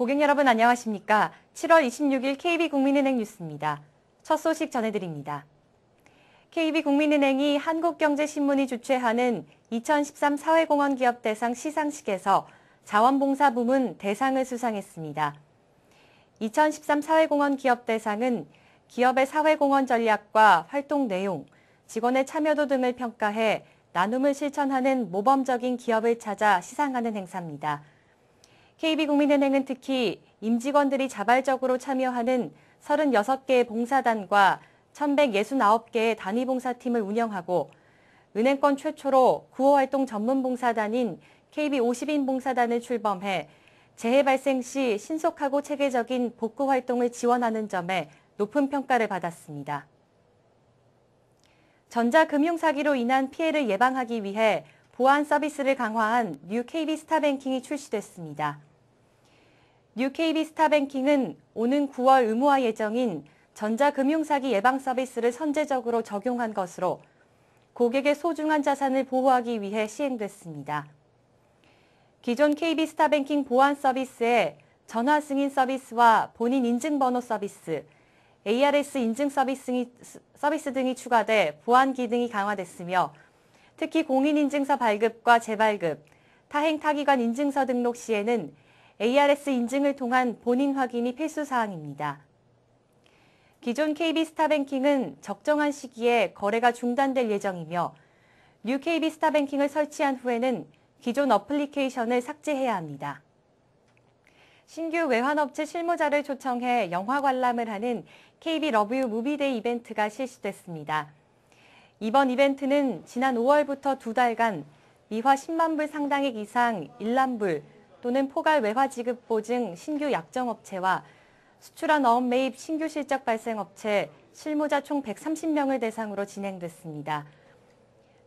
고객 여러분 안녕하십니까? 7월 26일 KB국민은행 뉴스입니다. 첫 소식 전해드립니다. KB국민은행이 한국경제신문이 주최하는 2013 사회공헌 기업 대상 시상식에서 자원봉사 부문 대상을 수상했습니다. 2013 사회공헌 기업 대상은 기업의 사회공헌 전략과 활동 내용, 직원의 참여도 등을 평가해 나눔을 실천하는 모범적인 기업을 찾아 시상하는 행사입니다. KB국민은행은 특히 임직원들이 자발적으로 참여하는 36개의 봉사단과 1,169개의 단위봉사팀을 운영하고 은행권 최초로 구호활동 전문봉사단인 KB50인 봉사단을 출범해 재해 발생 시 신속하고 체계적인 복구 활동을 지원하는 점에 높은 평가를 받았습니다. 전자금융 사기로 인한 피해를 예방하기 위해 보안 서비스를 강화한 뉴 KB스타뱅킹이 출시됐습니다. 뉴KB 스타뱅킹은 오는 9월 의무화 예정인 전자금융사기 예방 서비스를 선제적으로 적용한 것으로 고객의 소중한 자산을 보호하기 위해 시행됐습니다. 기존 KB 스타뱅킹 보안 서비스에 전화 승인 서비스와 본인 인증번호 서비스, ARS 인증 서비스, 등이 추가돼 보안 기능이 강화됐으며 특히 공인인증서 발급과 재발급, 타행 타기관 인증서 등록 시에는 ARS 인증을 통한 본인 확인이 필수 사항입니다. 기존 KB 스타뱅킹은 적정한 시기에 거래가 중단될 예정이며 뉴 KB 스타뱅킹을 설치한 후에는 기존 어플리케이션을 삭제해야 합니다. 신규 외환업체 실무자를 초청해 영화 관람을 하는 KB 러브유 무비데이 이벤트가 실시됐습니다. 이번 이벤트는 지난 5월부터 두 달간 미화 10만 불 상당액 이상 1람불 또는 포괄 외화 지급 보증 신규 약정 업체와 수출한 어업 매입 신규 실적 발생 업체 실무자 총 130명을 대상으로 진행됐습니다.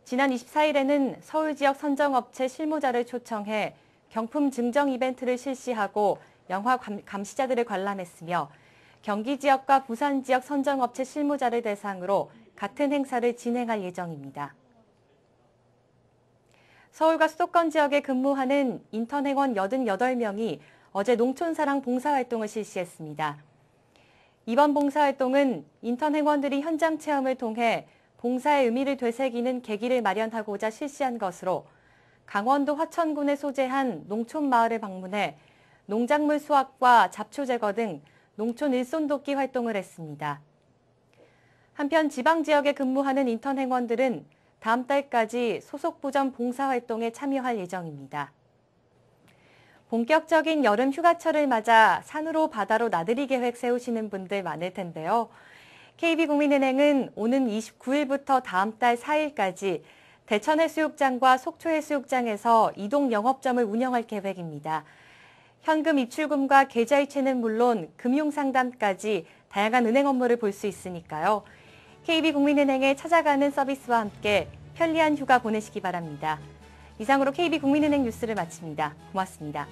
지난 24일에는 서울 지역 선정업체 실무자를 초청해 경품 증정 이벤트를 실시하고 영화 감시자들을 관람했으며 경기 지역과 부산 지역 선정업체 실무자를 대상으로 같은 행사를 진행할 예정입니다. 서울과 수도권 지역에 근무하는 인턴행원 88명이 어제 농촌사랑 봉사활동을 실시했습니다. 이번 봉사활동은 인턴행원들이 현장 체험을 통해 봉사의 의미를 되새기는 계기를 마련하고자 실시한 것으로 강원도 화천군에 소재한 농촌 마을을 방문해 농작물 수확과 잡초 제거 등 농촌 일손 돕기 활동을 했습니다. 한편 지방 지역에 근무하는 인턴 행원들은 다음 달까지 소속 보전 봉사활동에 참여할 예정입니다. 본격적인 여름 휴가철을 맞아 산으로 바다로 나들이 계획 세우시는 분들 많을 텐데요. KB국민은행은 오는 29일부터 다음 달 4일까지 대천해수욕장과 속초해수욕장에서 이동 영업점을 운영할 계획입니다. 현금 입출금과 계좌이체는 물론 금융상담까지 다양한 은행 업무를 볼 수 있으니까요. KB국민은행에 찾아가는 서비스와 함께 편리한 휴가 보내시기 바랍니다. 이상으로 KB국민은행 뉴스를 마칩니다. 고맙습니다.